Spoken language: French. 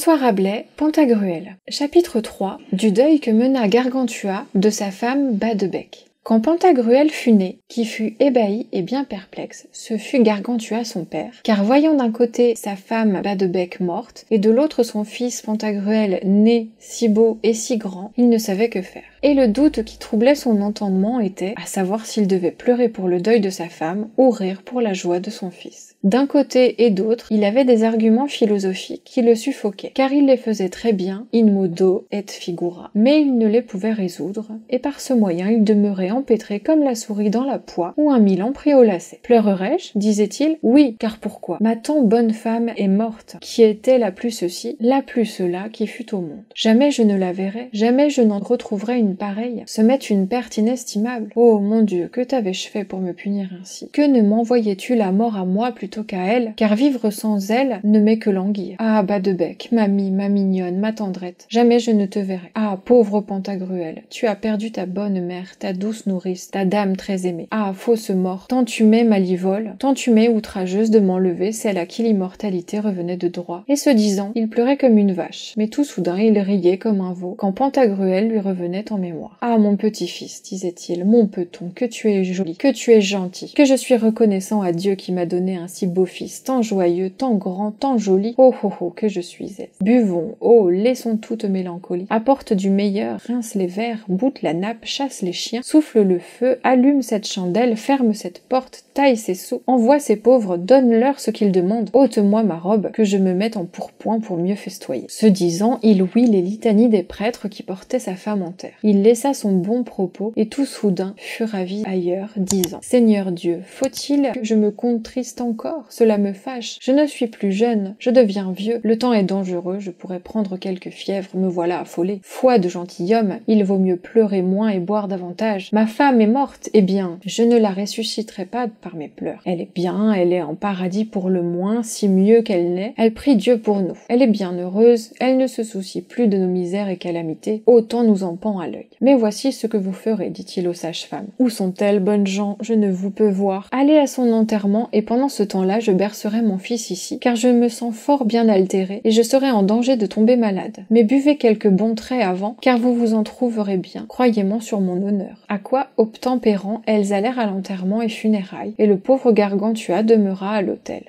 François Rabelais, Pantagruel. Chapitre 3 Du deuil que mena Gargantua de sa femme Badebec. Quand Pantagruel fut né, qui fut ébahi et bien perplexe, ce fut Gargantua son père, car voyant d'un côté sa femme Badebec morte, et de l'autre son fils Pantagruel né, si beau et si grand, il ne savait que faire. Et le doute qui troublait son entendement était à savoir s'il devait pleurer pour le deuil de sa femme ou rire pour la joie de son fils d'un côté et d'autre, il avait des arguments philosophiques qui le suffoquaient, car il les faisait très bien, in modo et figura. Mais il ne les pouvait résoudre, et par ce moyen il demeurait empêtré comme la souris dans la poix ou un Milan pris au lacet. Pleurerais-je disait-il. Oui, car pourquoi Ma tant bonne femme est morte, qui était la plus ceci, la plus cela qui fut au monde. Jamais je ne la verrai, jamais je n'en retrouverai une pareille. Se mettre une perte inestimable. Oh mon Dieu, que t'avais-je fait pour me punir ainsi Que ne m'envoyais-tu la mort à moi plutôt qu'à elle, car vivre sans elle ne met que languir. Ah, bas de bec, mamie, ma mignonne, ma tendrette, jamais je ne te verrai. Ah, pauvre Pantagruel, tu as perdu ta bonne mère, ta douce nourrice, ta dame très aimée. Ah, fausse mort, tant tu mets malivole, tant tu m'es outrageuse de m'enlever celle à qui l'immortalité revenait de droit. Et se disant, il pleurait comme une vache, mais tout soudain il riait comme un veau quand Pantagruel lui revenait en mémoire. Ah, mon petit-fils, disait-il, mon peton, que tu es joli, que tu es gentil, que je suis reconnaissant à Dieu qui m'a donné ainsi beau-fils, tant joyeux, tant grand, tant joli, oh oh oh que je suis aise. Buvons, oh, laissons toute mélancolie, apporte du meilleur, rince les verres, boutte la nappe, chasse les chiens, souffle le feu, allume cette chandelle, ferme cette porte, taille ses sous, envoie ces pauvres, donne-leur ce qu'ils demandent, ôte-moi ma robe, que je me mette en pourpoint pour mieux festoyer. Ce disant, il ouit les litanies des prêtres qui portaient sa femme en terre. Il laissa son bon propos, et tout soudain fut ravi ailleurs, disant Seigneur Dieu, faut-il que je me contriste encore cela me fâche, je ne suis plus jeune, je deviens vieux, le temps est dangereux, je pourrais prendre quelques fièvres. me voilà affolé. Foi de gentilhomme, il vaut mieux pleurer moins et boire davantage. Ma femme est morte, eh bien, je ne la ressusciterai pas par mes pleurs. Elle est bien, elle est en paradis pour le moins, si mieux qu'elle n'est, elle prie Dieu pour nous. Elle est bien heureuse, elle ne se soucie plus de nos misères et calamités, autant nous en pend à l'œil. Mais voici ce que vous ferez, dit-il aux sages-femmes. Où sont-elles, bonnes gens, je ne vous peux voir. Allez à son enterrement et pendant ce temps là je bercerai mon fils ici, car je me sens fort bien altéré et je serai en danger de tomber malade. Mais buvez quelques bons traits avant, car vous vous en trouverez bien, croyez-moi sur mon honneur. À quoi, obtempérant, elles allèrent à l'enterrement et funérailles, et le pauvre Gargantua demeura à l'hôtel.